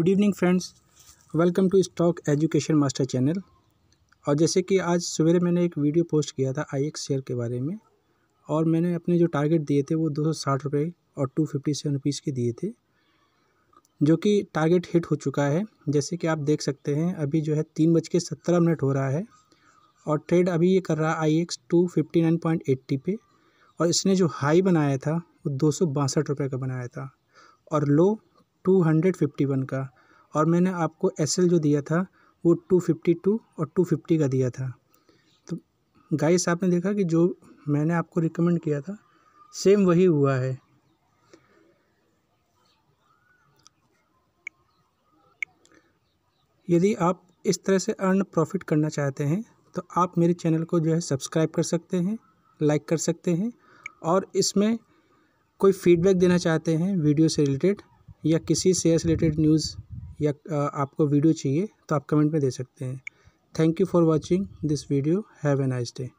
good evening friends welcome to stock education master channel और जैसे कि आज सवेरे मैंने एक वीडियो पोस्ट किया था आई एक्स शेयर के बारे में और मैंने अपने जो टारगेट दिए थे वो दो सौ साठ रुपये और टू फिफ्टी सेवन रुपीज़ के दिए थे जो कि टारगेट हिट हो चुका है जैसे कि आप देख सकते हैं अभी जो है तीन बज के सत्रह मिनट हो रहा है और ट्रेड अभी ये कर रहा है I X two fifty nine point eighty पे और इसने जो हाई बनाया था वो दो सौ बासठ रुपये का बनाया था और low two hundred fifty one का और मैंने आपको एस एल जो दिया था वो टू फिफ्टी टू और टू फिफ्टी का दिया था तो गाइस आपने देखा कि जो मैंने आपको रिकमेंड किया था सेम वही हुआ है यदि आप इस तरह से अर्न प्रॉफिट करना चाहते हैं तो आप मेरे चैनल को जो है सब्सक्राइब कर सकते हैं लाइक कर सकते हैं और इसमें कोई फीडबैक देना चाहते हैं वीडियो से रिलेटेड या किसी से रिलेटेड न्यूज़ या आपको वीडियो चाहिए तो आप कमेंट में दे सकते हैं thank you for watching this video have a nice day